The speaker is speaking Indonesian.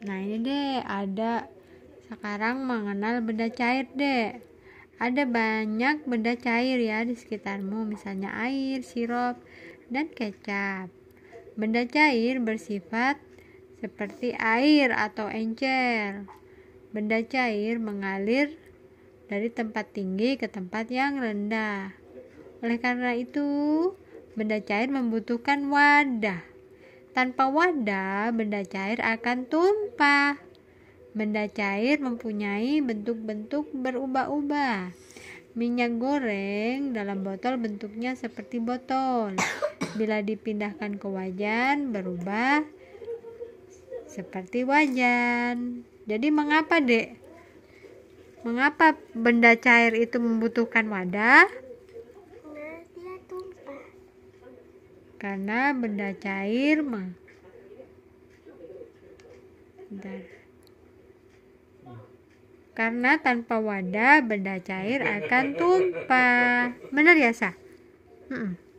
Nah ini deh ada sekarang mengenal benda cair deh. Ada banyak benda cair ya di sekitarmu, misalnya air, sirup, dan kecap. Benda cair bersifat seperti air atau encer. Benda cair mengalir dari tempat tinggi ke tempat yang rendah. Oleh karena itu, benda cair membutuhkan wadah. Tanpa wadah, benda cair akan tumpah. Benda cair mempunyai bentuk-bentuk berubah-ubah. Minyak goreng dalam botol bentuknya seperti botol. Bila dipindahkan ke wajan, berubah seperti wajan. Jadi mengapa, Dek? Mengapa benda cair itu membutuhkan wadah? karena benda cair mah karena tanpa wadah benda cair akan tumpah benar ya sah hmm.